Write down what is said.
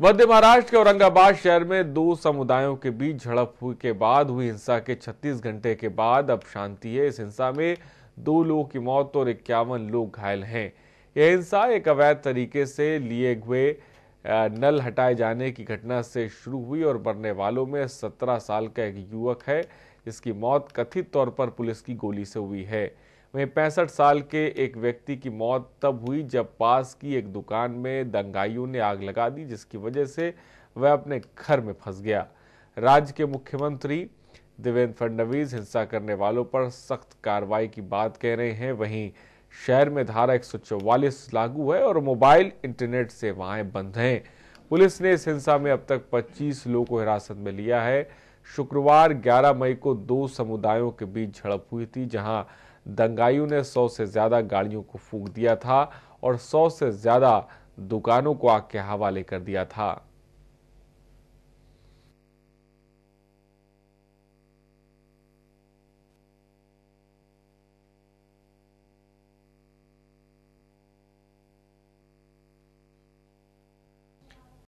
मध्य महाराष्ट्र के औरंगाबाद शहर में दो समुदायों के बीच झड़प हुई के बाद हुई हिंसा के 36 घंटे के बाद अब शांति है इस हिंसा में दो लोगों की मौत और इक्यावन लोग घायल हैं यह हिंसा एक अवैध तरीके से लिए हुए नल हटाए जाने की घटना से शुरू हुई और मरने वालों में 17 साल का एक युवक है इसकी मौत कथित तौर पर पुलिस की गोली से हुई है वहीं पैंसठ साल के एक व्यक्ति की मौत तब हुई जब पास की एक दुकान में दंगाइयों ने आग लगा दी जिसकी वजह से वह अपने घर में फंस गया राज्य के मुख्यमंत्री देवेंद्र फडणवीस हिंसा करने वालों पर सख्त कार्रवाई की बात कह रहे हैं वहीं शहर में धारा एक लागू है और मोबाइल इंटरनेट सेवाएं बंद हैं पुलिस ने इस हिंसा में अब तक 25 लोगों को हिरासत में लिया है शुक्रवार 11 मई को दो समुदायों के बीच झड़प हुई थी जहां दंगाइयों ने सौ से ज़्यादा गाड़ियों को फूंक दिया था और सौ से ज़्यादा दुकानों को आग के हवाले कर दिया था